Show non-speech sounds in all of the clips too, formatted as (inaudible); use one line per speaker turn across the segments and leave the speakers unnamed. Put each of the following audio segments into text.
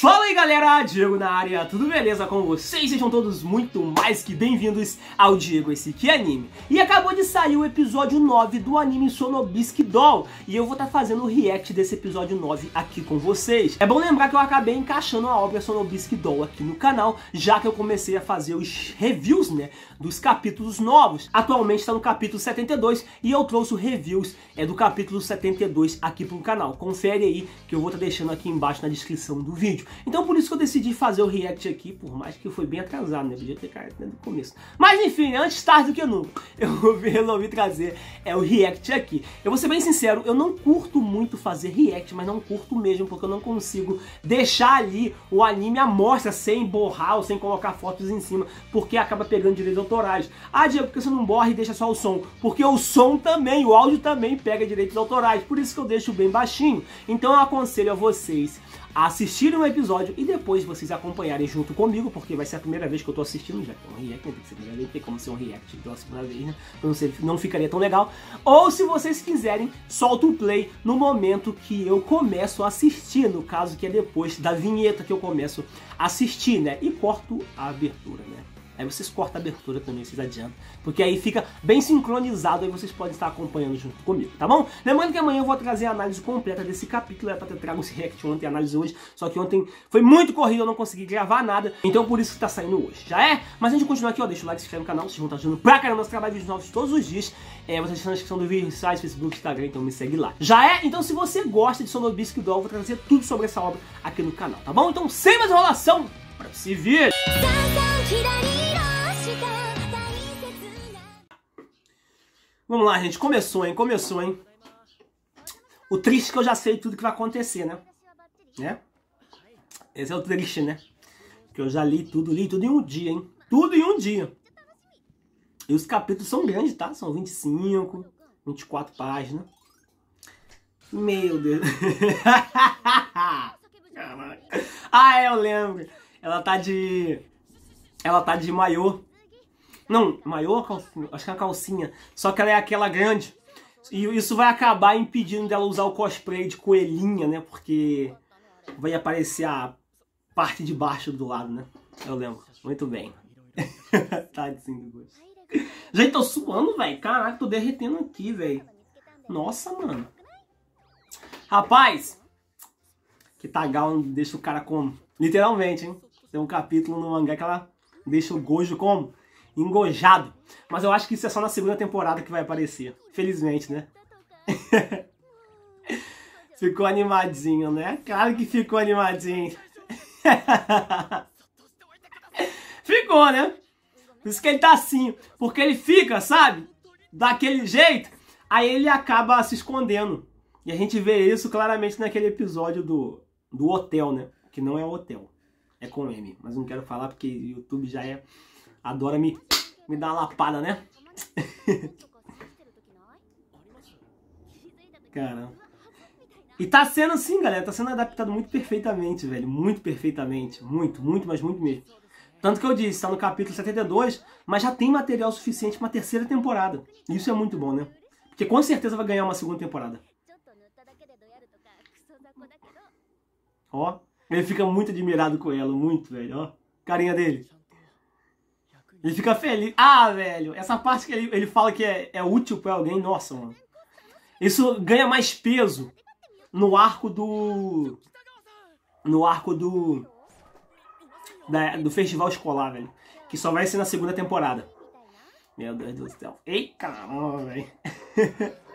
Fala aí galera, Diego na área, tudo beleza com vocês? Sejam todos muito mais que bem-vindos ao Diego Esse Que Anime. E acabou de sair o episódio 9 do anime Sonobisque Doll, e eu vou estar tá fazendo o react desse episódio 9 aqui com vocês. É bom lembrar que eu acabei encaixando a obra Sonobisque Doll aqui no canal, já que eu comecei a fazer os reviews, né, dos capítulos novos. Atualmente está no capítulo 72 e eu trouxe reviews é, do capítulo 72 aqui pro canal. Confere aí que eu vou estar tá deixando aqui embaixo na descrição do vídeo. Então por isso que eu decidi fazer o react aqui, por mais que foi bem atrasado, né? Eu podia ter caído no né, começo. Mas enfim, antes tarde do que nunca, (laughs) eu resolvi trazer é, o react aqui. Eu vou ser bem sincero, eu não curto muito fazer react, mas não curto mesmo, porque eu não consigo deixar ali o anime à mostra sem borrar ou sem colocar fotos em cima, porque acaba pegando direitos autorais. Ah, Diego, porque você não borra e deixa só o som? Porque o som também, o áudio também pega direitos autorais, por isso que eu deixo bem baixinho. Então eu aconselho a vocês a assistirem um episódio e depois vocês acompanharem junto comigo, porque vai ser a primeira vez que eu tô assistindo, já que é um react, né? tem que ser primeira vez, não tem como ser um react pela segunda vez, né? Não, sei, não ficaria tão legal. Ou se vocês quiserem, solta o play no momento que eu começo a assistir, no caso que é depois da vinheta que eu começo a assistir, né? E corto a abertura, né? Aí vocês cortam a abertura também, vocês adiantam, porque aí fica bem sincronizado, aí vocês podem estar acompanhando junto comigo, tá bom? Lembrando que amanhã eu vou trazer a análise completa desse capítulo, era pra ter trago esse react ontem, análise hoje, só que ontem foi muito corrido, eu não consegui gravar nada, então por isso que tá saindo hoje, já é? Mas antes de continuar aqui, ó, deixa o like, se inscreve no canal, vocês vão estar tá ajudando pra caramba nosso trabalho, vídeos novos todos os dias, é, vocês estão na descrição do vídeo, site, Facebook, Instagram, então me segue lá. Já é? Então se você gosta de Sonobisque, Doll, eu vou trazer tudo sobre essa obra aqui no canal, tá bom? Então sem mais enrolação, pra se vir! Vamos lá, gente. Começou, hein? Começou, hein? O triste é que eu já sei tudo que vai acontecer, né? Né? Esse é o triste, né? Que eu já li tudo, li tudo em um dia, hein? Tudo em um dia. E os capítulos são grandes, tá? São 25, 24 páginas. Meu Deus. (laughs) ah, eu lembro. Ela tá de ela tá de maiô. Não, maiô calcinha? Acho que é uma calcinha. Só que ela é aquela grande. E isso vai acabar impedindo dela usar o cosplay de coelhinha, né? Porque vai aparecer a parte de baixo do lado, né? Eu lembro. Muito bem. Tadinho do gosto. Gente, tô suando, velho. Caraca, tô derretendo aqui, velho. Nossa, mano. Rapaz, que Tagal deixa o cara como. Literalmente, hein? Tem um capítulo no mangá que ela deixa o Gojo como? Engojado. Mas eu acho que isso é só na segunda temporada que vai aparecer. Felizmente, né? (laughs) ficou animadinho, né? Claro que ficou animadinho. (laughs) ficou, né? Por isso que ele tá assim. Porque ele fica, sabe? Daquele jeito. Aí ele acaba se escondendo. E a gente vê isso claramente naquele episódio do, do hotel, né? Que não é o hotel. É com M, mas não quero falar porque o YouTube já é. Adora me, me dar uma lapada, né? (laughs) Cara. E tá sendo assim, galera. Tá sendo adaptado muito perfeitamente, velho. Muito perfeitamente. Muito, muito, mas muito mesmo. Tanto que eu disse, tá no capítulo 72, mas já tem material suficiente para uma terceira temporada. Isso é muito bom, né? Porque com certeza vai ganhar uma segunda temporada. Ó. Ele fica muito admirado com ela, muito, velho, ó. Carinha dele. Ele fica feliz. Ah, velho, essa parte que ele, ele fala que é, é útil para alguém, nossa, mano. Isso ganha mais peso no arco do... No arco do... Da, do festival escolar, velho. Que só vai ser na segunda temporada. Meu Deus do céu. Ei, caramba, velho. (laughs)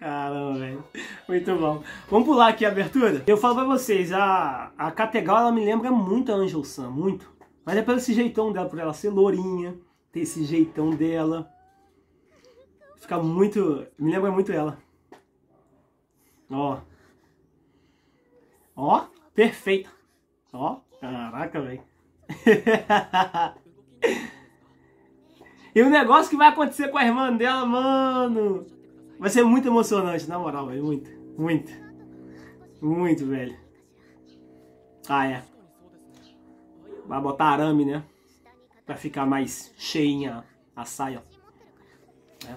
Caramba, velho. Muito bom. Vamos pular aqui a abertura? Eu falo pra vocês, a, a Categal ela me lembra muito a Angel Sam, muito. Mas é pelo esse jeitão dela, por ela ser lourinha, ter esse jeitão dela. Fica muito... me lembra muito ela. Ó. Ó, perfeita. Ó, caraca, velho. (laughs) e o negócio que vai acontecer com a irmã dela, mano... Vai ser muito emocionante, na moral, velho. Muito, muito. Muito, velho. Ah, é. Vai botar arame, né? Pra ficar mais cheinha a saia. É.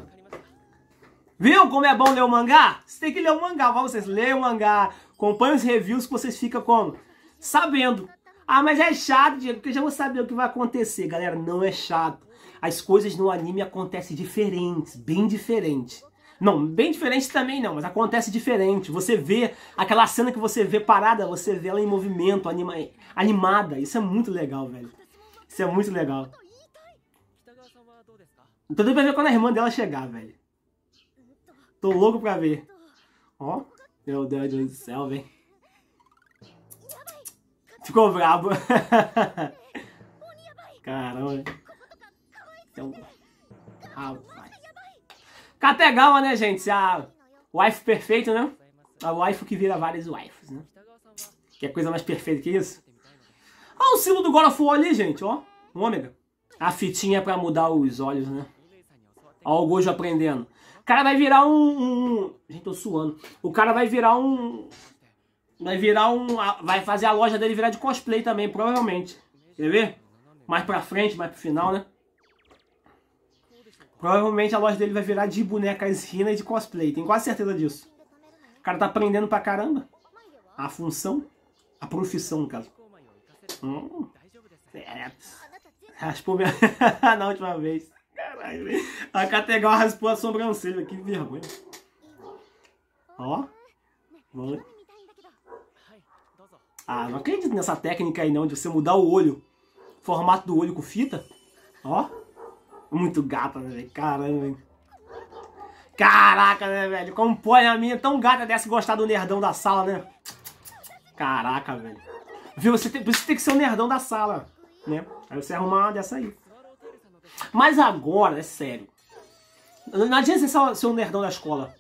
Viu como é bom ler o mangá? Você tem que ler o mangá, vai vocês. Leia o mangá, acompanha os reviews que vocês ficam como? Sabendo. Ah, mas é chato, Diego, porque eu já vou saber o que vai acontecer. Galera, não é chato. As coisas no anime acontecem diferentes, bem diferentes. Não, bem diferente também não, mas acontece diferente. Você vê aquela cena que você vê parada, você vê ela em movimento, anima, animada. Isso é muito legal, velho. Isso é muito legal. Tô doido pra ver quando a irmã dela chegar, velho. Tô louco pra ver. Ó, oh, meu Deus do céu, velho. Ficou brabo. (laughs) Caramba. Então, ah. Categawa, né, gente? A wife perfeita, né? A wife que vira várias wifes, né? Que é coisa mais perfeita que isso. Olha o símbolo do God of War ali, gente, ó. Um ômega. Né? A fitinha pra mudar os olhos, né? Olha o Gojo aprendendo. O cara vai virar um, um... Gente, tô suando. O cara vai virar um... Vai virar um... Vai fazer a loja dele virar de cosplay também, provavelmente. Quer ver? Mais pra frente, mais pro final, né? Provavelmente a loja dele vai virar de bonecas Rina e de cosplay. Tenho quase certeza disso. O cara tá aprendendo pra caramba. A função. A profissão, no caso. Hum. É. Raspou minha... (laughs) Na última vez. Caralho. A Categal raspou a sobrancelha. Que vergonha. Ó. Vamos Ah, não acredito nessa técnica aí não de você mudar o olho. Formato do olho com fita. Ó. Muito gata, né, velho? Caramba, velho. Caraca, né, velho? Como pode a minha tão gata dessa gostar do nerdão da sala, né? Caraca, velho. Viu? Você tem, você tem que ser o nerdão da sala, né? Aí você arruma uma dessa aí. Mas agora, é sério. Não adianta você ser o nerdão da escola.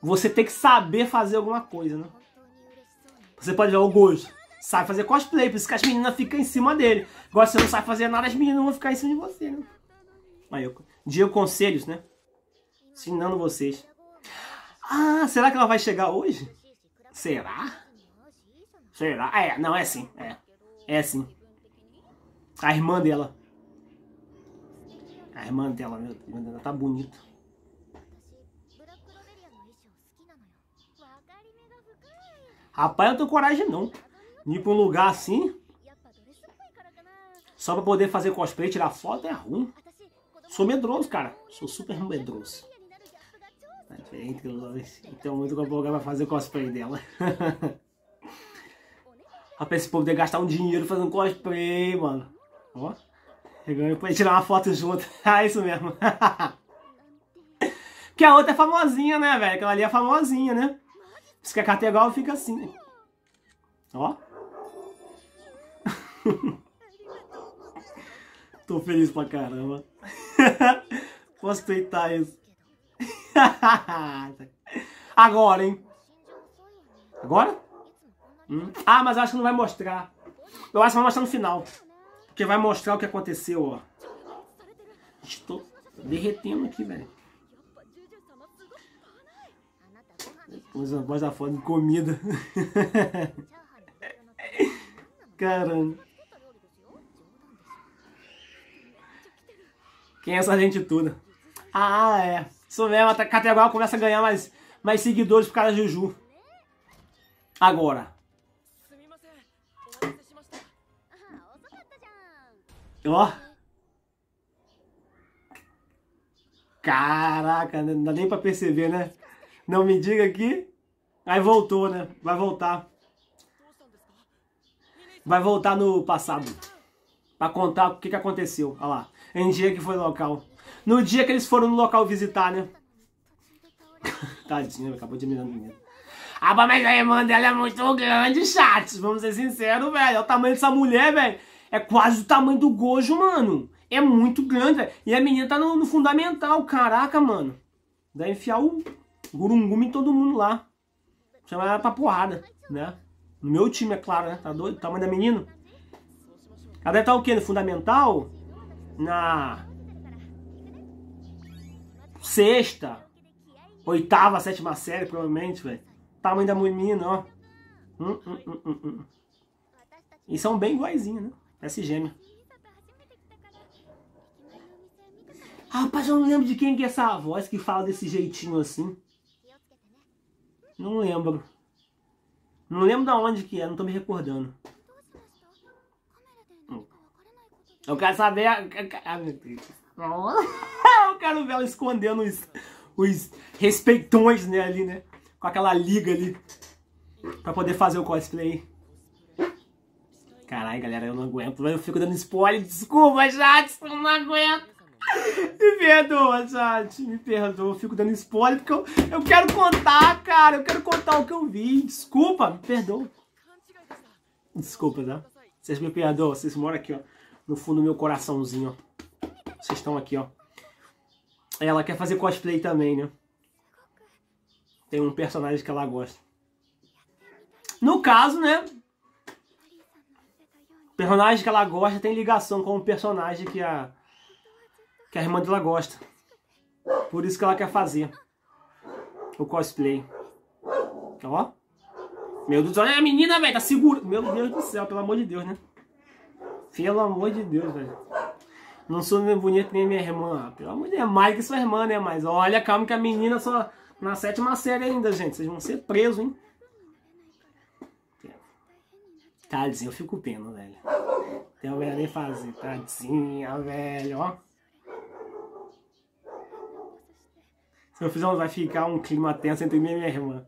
Você tem que saber fazer alguma coisa, né? Você pode ver o gosto. Sabe fazer cosplay, por isso que as meninas ficam em cima dele. Agora, você não sabe fazer nada, as meninas vão ficar em cima de você, né? eu, Diego Conselhos, né? Ensinando vocês. Ah, será que ela vai chegar hoje? Será? Será? Ah, é, não, é sim. É, é sim. A irmã dela. A irmã dela, meu irmã dela tá bonita. Rapaz, eu não tenho coragem não. Ir pra um lugar assim. Só pra poder fazer cosplay, tirar foto é ruim. Sou medroso, cara. Sou super medroso. Tá diferente dos Então, muito com a boca vai fazer cosplay dela. (laughs) Rapaz, esse povo deve gastar um dinheiro fazendo cosplay, mano. Ó. Chegando pra tirar uma foto junto. (laughs) ah, isso mesmo. (laughs) Porque a outra é famosinha, né, velho? Aquela ali é famosinha, né? Por isso que a é igual fica assim. Ó. Tô feliz pra caramba. (laughs) Posso twittar isso. (laughs) Agora, hein? Agora? Hum. Ah, mas acho que não vai mostrar. Eu acho que vai mostrar no final. Porque vai mostrar o que aconteceu, ó. Estou derretendo aqui, velho. Usa a voz da foda de comida. (laughs) Caramba. Quem é essa gente toda? Ah, é. Isso mesmo, a categoria começa a ganhar mais, mais seguidores por causa da Juju. Agora. Ó. Caraca, não dá nem pra perceber, né? Não me diga aqui. Aí voltou, né? Vai voltar. Vai voltar no passado. Pra contar o que, que aconteceu. Olha lá em dia que foi local. No dia que eles foram no local visitar, né? (laughs) Tadinho, acabou de mirar a menina. Ah, mas a irmã dela é muito grande, chat. Vamos ser sinceros, velho. o tamanho dessa mulher, velho. É quase o tamanho do Gojo, mano. É muito grande, velho. E a menina tá no, no fundamental, caraca, mano. Deve enfiar o gurungumi em todo mundo lá. Chamar ela pra porrada, né? No meu time, é claro, né? Tá doido? Tamanho da menina. Ela deve estar tá o quê? No fundamental? na sexta, oitava, sétima série, provavelmente, velho. Tamanho da menina, ó. Hum, hum, hum, hum, hum. e são bem iguaizinhos, né? Parece gêmea. Ah, rapaz, eu não lembro de quem que é essa voz que fala desse jeitinho assim. Não lembro. Não lembro da onde que é, não tô me recordando. Eu quero saber. A... (laughs) Eu quero ver ela escondendo os, os respeitões né, ali, né? Com aquela liga ali. Pra poder fazer o cosplay. Caralho, galera, eu não aguento. Eu fico dando spoiler. Desculpa, chat. Eu não aguento. Me perdoa, chat. Me perdoa. Eu fico dando spoiler porque eu, eu quero contar, cara. Eu quero contar o que eu vi. Desculpa, me perdoa. Desculpa, tá? Vocês me perdoam. Vocês moram aqui, ó no fundo do meu coraçãozinho, ó. Vocês estão aqui, ó. Ela quer fazer cosplay também, né? Tem um personagem que ela gosta. No caso, né? O personagem que ela gosta tem ligação com o personagem que a, que a irmã dela gosta. Por isso que ela quer fazer o cosplay. Ó. Meu Deus do céu, olha a menina, velho, tá segura. Meu Deus do céu, pelo amor de Deus, né? Pelo amor de Deus, velho. Não sou nem bonito nem minha irmã. Pelo amor de Deus, é mais que sua irmã, né? Mas olha, calma que a menina só na sétima série ainda, gente. Vocês vão ser presos, hein? Tadinho, eu fico pena, velho. Tem alguém nem fazer. Tadinha, velho, ó. Se eu fizer um, vai ficar um clima tenso entre mim e minha irmã.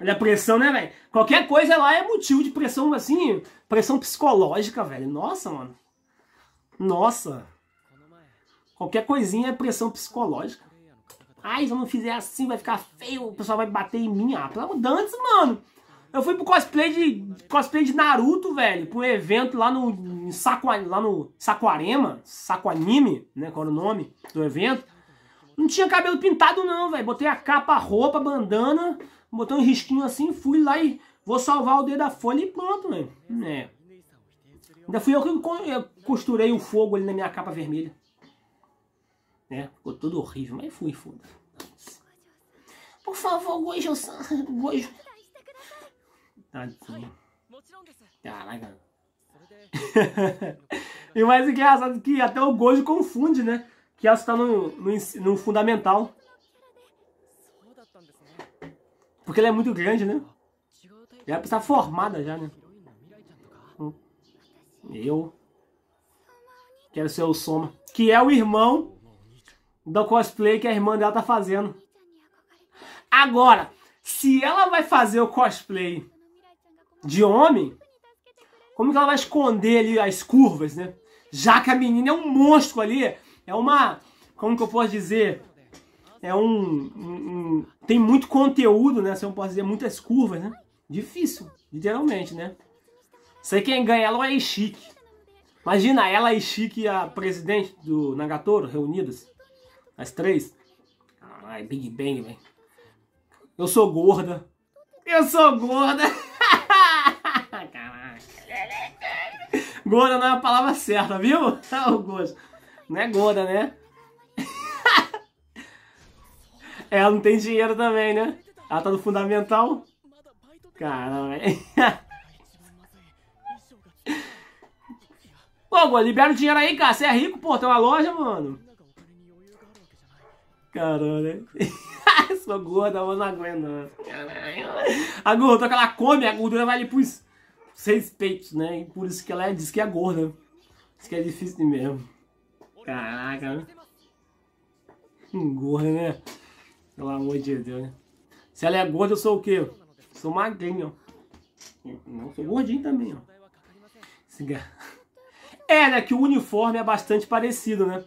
Olha a pressão, né, velho? Qualquer coisa lá é motivo de pressão, assim, pressão psicológica, velho. Nossa, mano. Nossa. Qualquer coisinha é pressão psicológica. Ai, se eu não fizer assim, vai ficar feio, o pessoal vai bater em mim. Ah, pelo Dantes, mano. Eu fui pro cosplay de cosplay de Naruto, velho, pro um evento lá no Saco, lá no Saquarema, Saquanime, né, qual era o nome do evento. Não tinha cabelo pintado não, velho. Botei a capa, a roupa, a bandana, Botei um risquinho assim, fui lá e vou salvar o dedo da folha e pronto, né É. Ainda fui eu que costurei o fogo ali na minha capa vermelha. Né? Ficou tudo horrível, mas fui, foda Por favor, (laughs) Gojo, Gojo. Caraca. (laughs) e mais engraçado que até o Gojo confunde, né? Que ela está no, no, no fundamental. Porque ela é muito grande, né? ela precisa formada já, né? Hum. Eu quero ser o Soma. Que é o irmão do cosplay que a irmã dela tá fazendo. Agora, se ela vai fazer o cosplay de homem, como que ela vai esconder ali as curvas, né? Já que a menina é um monstro ali, é uma, como que eu posso dizer, é um, um, um, tem muito conteúdo, né? Se eu posso dizer, muitas curvas, né? Difícil, literalmente, né? Sei quem ganha ela é chique. Imagina ela e Chique a presidente do Nagatoro reunidas. As três. Ai, Big Bang, velho. Eu sou gorda. Eu sou gorda. (laughs) Gorda não é a palavra certa, viu? Não, (laughs) Não é gorda, né? É, ela não tem dinheiro também, né? Ela tá no fundamental. Caramba, Pô, (laughs) libera o dinheiro aí, cara. Você é rico, pô. Tem uma loja, mano. Caramba, né? (laughs) Sou gorda, mas não aguento. Não. A gordura, que ela come, a gordura vai ali pros seis peitos, né? E por isso que ela é, diz que é gorda. Diz que é difícil mesmo. Caraca, hum, Gorda, né? Pelo amor de Deus, né? Se ela é gorda, eu sou o quê? Sou magrinho, ó. Não, sou gordinho também, ó. (laughs) É, né? Que o uniforme é bastante parecido, né?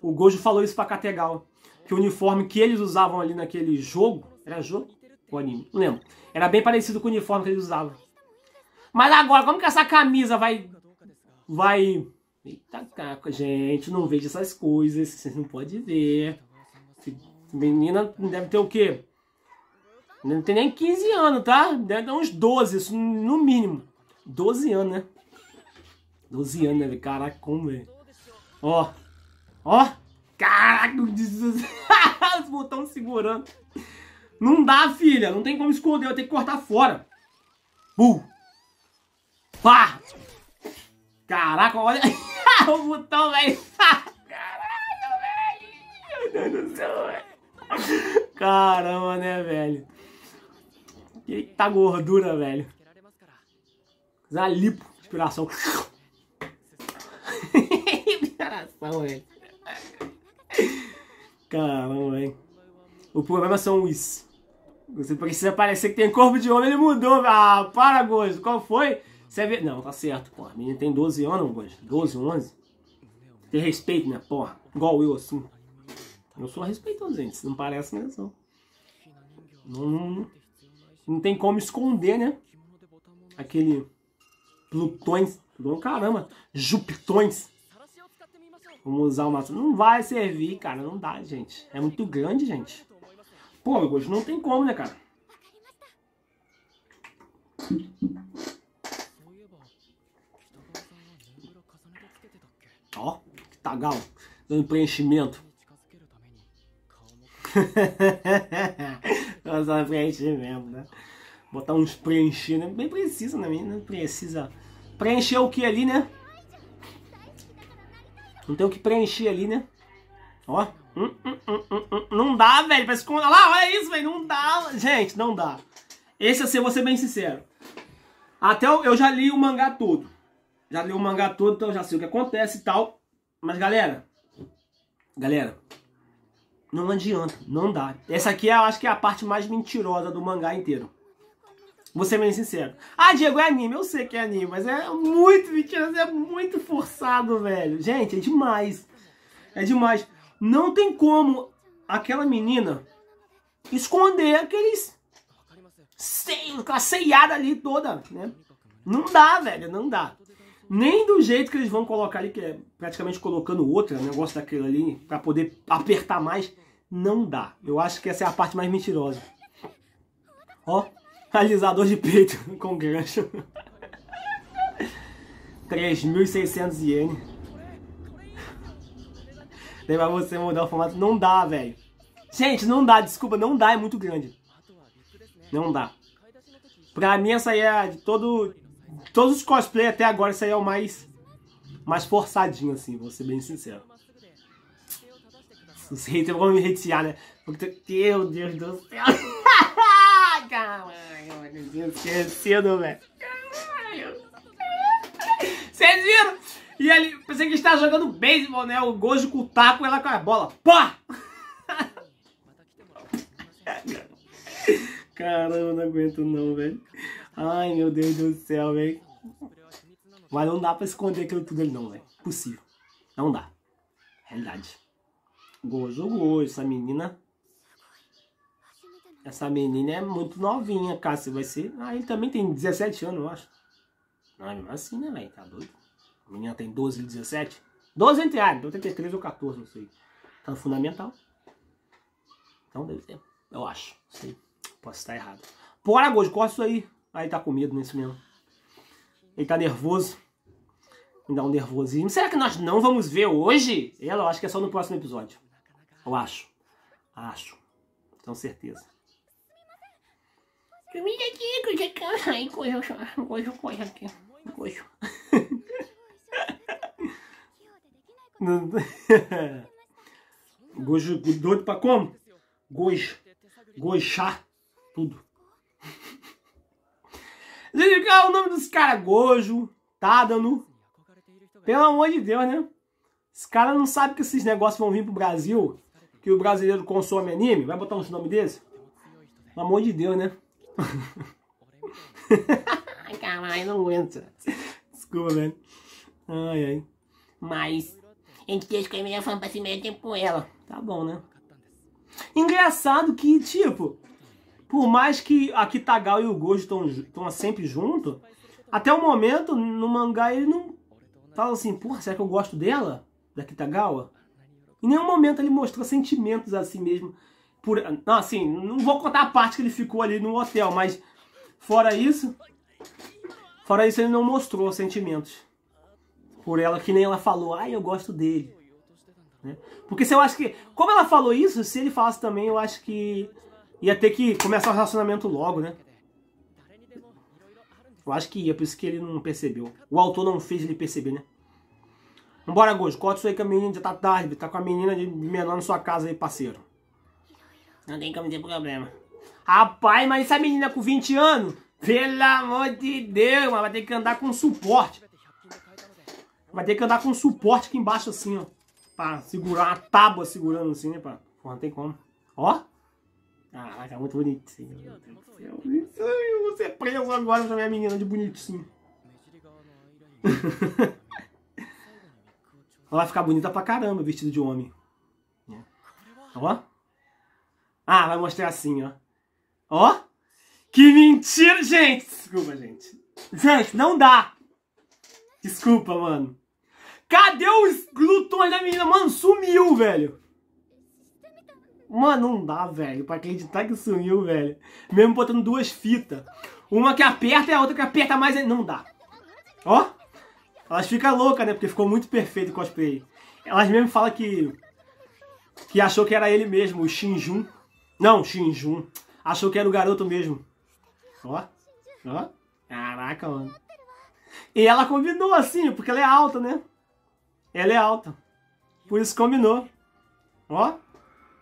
O Gojo falou isso pra Categal. Que o uniforme que eles usavam ali naquele jogo. Era jogo? O anime? Não lembro. Era bem parecido com o uniforme que eles usavam. Mas agora, como que essa camisa vai. Vai. Eita caca, gente, não vejo essas coisas. Vocês não podem ver. Menina deve ter o quê? Não tem nem 15 anos, tá? Deve ter uns 12, isso no mínimo. 12 anos, né? 12 anos, né? Caraca, como é? Ó. Ó. Caraca, (laughs) os botões segurando. Não dá, filha. Não tem como esconder. Eu tenho que cortar fora. Uh. Pá. Caraca, olha. (laughs) o botão, velho. (laughs) Caralho, velho. Meu Deus do céu, velho. (laughs) Caramba, né, velho? Eita tá gordura, velho. Zalipo, inspiração. (laughs) inspiração, velho. Caramba, velho. O problema são os. Você precisa parecer que tem corpo de homem, ele mudou. Ah, para, Gojo. Qual foi? Você vê... Não, tá certo, porra. A menina tem 12 anos, Gojo. 12, 11. Tem respeito, né, porra? Igual eu, assim. Eu sou respeitoso, gente. não parece mesmo. Não, não, tem como esconder, né? Aquele Plutões. Plutão, caramba. Jupitões. Vamos usar o máximo. Não vai servir, cara. Não dá, gente. É muito grande, gente. Pô, Gosto, não tem como, né, cara? Ó, que tagal. Dando preenchimento. (laughs) Nós vamos preencher mesmo, né? Botar uns preencher, né? Bem precisa, né? Não precisa preencher o que ali, né? Não tem o que preencher ali, né? Ó. Hum, hum, hum, hum, hum. não dá, velho. Parece que... Olha lá, olha isso, velho. Não dá. Gente, não dá. Esse, assim, eu vou ser bem sincero. Até eu, eu já li o mangá todo. Já li o mangá todo, então eu já sei o que acontece e tal. Mas, galera... Galera, não adianta, não dá. Essa aqui eu acho que é a parte mais mentirosa do mangá inteiro. Vou ser bem sincero. Ah, Diego, é anime. Eu sei que é anime, mas é muito mentiroso, é muito forçado, velho. Gente, é demais. É demais. Não tem como aquela menina esconder aqueles... Sei, aquela ceiada ali toda, né? Não dá, velho, não dá nem do jeito que eles vão colocar ali, que é praticamente colocando outra, negócio daquele ali, para poder apertar mais, não dá. Eu acho que essa é a parte mais mentirosa. Ó, alisador de peito (laughs) com gancho. 3.600 iene. Daí vai você mudar o formato, não dá, velho. Gente, não dá, desculpa, não dá, é muito grande. Não dá. Pra mim essa aí é de todo, Todos os cosplay até agora, esse aí é o mais, mais forçadinho, assim, vou ser bem sincero. Os haters vão me hatear, né? Porque, meu Deus do céu. (laughs) Caralho, meu Deus, esquecido, é velho. Vocês viram? E ali, pensei que estava jogando beisebol, né? O Gojo com o taco, ela com a bola. Pá! (laughs) Caramba, não aguento não, velho. Ai, meu Deus do céu, velho. Mas não dá pra esconder aquilo tudo ali não, velho. Possível. Não dá. Realidade. Gojo, gojo. Essa menina... Essa menina é muito novinha, cara Você Vai ser... Ah, ele também tem 17 anos, eu acho. Não, é mas assim, né, velho? Tá doido? A menina tem 12, 17. 12 entre áreas. Ah, 83 ou 14, não sei. Tá no fundamental. Então deve ter. Eu acho. Sei. Posso estar errado. Bora, Gojo. Corta isso aí. Aí tá com medo nesse mesmo. Ele tá nervoso. Me dá um nervosismo. Será que nós não vamos ver hoje? Ela, eu acho que é só no próximo episódio. Eu acho. Acho. Tenho certeza. Comida aqui, coisa aqui. Coisa, coisa, coisa aqui. Coisa. (laughs) Gojo doido pra como? Gojo. Goixar. Tudo. Gente, qual é o nome dos caras? Gojo, Tadano. Pelo amor de Deus, né? Esse cara não sabe que esses negócios vão vir pro Brasil, que o brasileiro consome anime. Vai botar um nome desse? Pelo amor de Deus, né? Caralho, não aguento. Desculpa, velho. Ai, ai. Mas a gente deixa que a minha fã pra se meter com ela. Tá bom, né? Engraçado que, tipo, por mais que a Kitagawa e o Gojo estão sempre juntos, até o momento, no mangá, ele não fala assim, porra, será que eu gosto dela? Da Kitagawa? Em nenhum momento ele mostrou sentimentos assim mesmo. Por, não, assim, não vou contar a parte que ele ficou ali no hotel, mas fora isso, fora isso ele não mostrou sentimentos por ela, que nem ela falou, ai, eu gosto dele. Né? Porque se eu acho que, como ela falou isso, se ele falasse também, eu acho que ia ter que começar o relacionamento logo, né? Eu acho que ia, por isso que ele não percebeu. O autor não fez ele perceber, né? Vambora, Gojo, corta isso aí que a menina já tá tarde, tá com a menina de menor na sua casa aí, parceiro. Não tem como ter problema. Rapaz, mas essa menina com 20 anos, pelo amor de Deus, mas vai ter que andar com suporte. Vai ter que andar com suporte aqui embaixo assim, ó. Pra segurar uma tábua segurando assim, né, pá? Porra, não tem como. Ó. Caraca, muito bonitinho. Você Deus Eu vou ser preso agora também, minha menina de bonitinho. (laughs) Ela vai ficar bonita pra caramba vestida de homem. Né? Ó. Ah, vai mostrar assim, ó. Ó. Que mentira, gente. Desculpa, gente. Gente, não dá. Desculpa, mano. Cadê os glutões da menina? Mano, sumiu, velho. Mano, não dá, velho, pra acreditar que sumiu, velho. Mesmo botando duas fitas. Uma que aperta e a outra que aperta mais Não dá. Ó. Elas ficam loucas, né? Porque ficou muito perfeito o cosplay. Elas mesmo falam que... Que achou que era ele mesmo, o Shinjun. Não, Shinjun. Achou que era o garoto mesmo. Ó. Ó. Caraca, mano. E ela combinou assim, porque ela é alta, né? Ela é alta. Por isso combinou. Ó.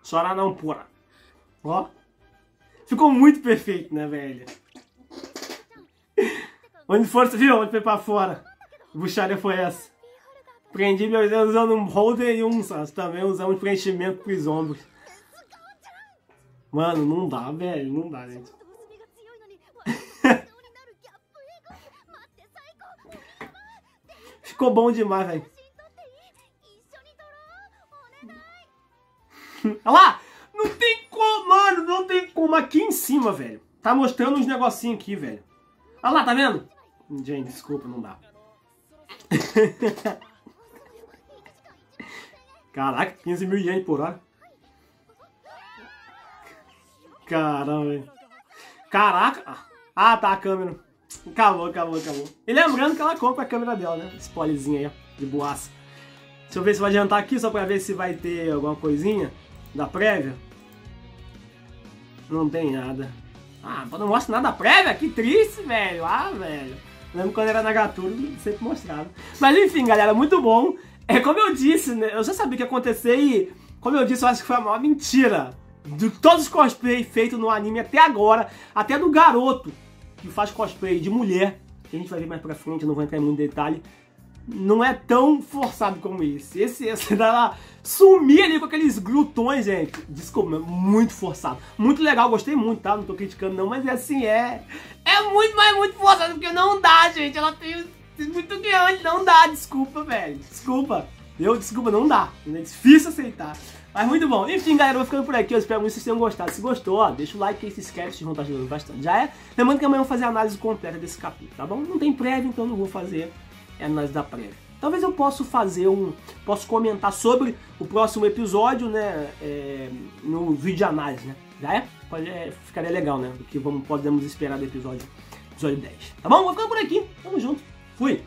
Chorar não, porra. Ó. Ficou muito perfeito, né, velho? Onde força, viu? Onde foi pra fora. Buchalha foi essa. Prendi meu dedos usando um holder e um, sabe? Também usando um preenchimento pros ombros. Mano, não dá, velho. Não dá, gente. (laughs) Ficou bom demais, velho. Olha lá! Não tem como, mano, não tem como. Aqui em cima, velho. Tá mostrando uns negocinhos aqui, velho. Olha lá, tá vendo? Gente, desculpa, não dá. (laughs) Caraca, 15 mil ienes por hora. Caramba, velho. Caraca. Ah, tá, a câmera. Acabou, acabou, acabou. E lembrando que ela compra a câmera dela, né? Spoilzinho aí, ó, de boaça. Deixa eu ver se vai adiantar aqui, só pra ver se vai ter alguma coisinha da prévia? Não tem nada. Ah, não mostra nada da prévia? Que triste, velho. Ah, velho. Lembro quando era na Gatura, sempre mostrava. Mas enfim, galera, muito bom. É como eu disse, né? Eu já sabia o que ia acontecer e, como eu disse, eu acho que foi a maior mentira de todos os cosplay feitos no anime até agora, até do garoto que faz cosplay de mulher, que a gente vai ver mais pra frente, eu não vou entrar em muito detalhe, não é tão forçado como esse. Esse, esse dá lá, sumir ali com aqueles glutões, gente. Desculpa, muito forçado. Muito legal, gostei muito, tá? Não tô criticando não, mas é assim, é... É muito, mas é muito forçado, porque não dá, gente. Ela tem muito grande, não dá, desculpa, velho. Desculpa. Eu, desculpa, não dá. É difícil aceitar. Mas muito bom. Enfim, galera, eu vou ficando por aqui. Eu espero muito que vocês tenham gostado. Se gostou, ó, deixa o like e se inscreve, se vão estar ajudando bastante. Já é? Lembrando que amanhã eu vou fazer a análise completa desse capítulo, tá bom? Não tem prévio, então não vou fazer é nós análise da prévia. Talvez eu possa fazer um. Posso comentar sobre o próximo episódio, né? É, no vídeo de análise, né? Já é? Pode, é, ficaria legal, né? O que vamos, podemos esperar do episódio, episódio 10. Tá bom? Vou ficando por aqui. Tamo junto. Fui!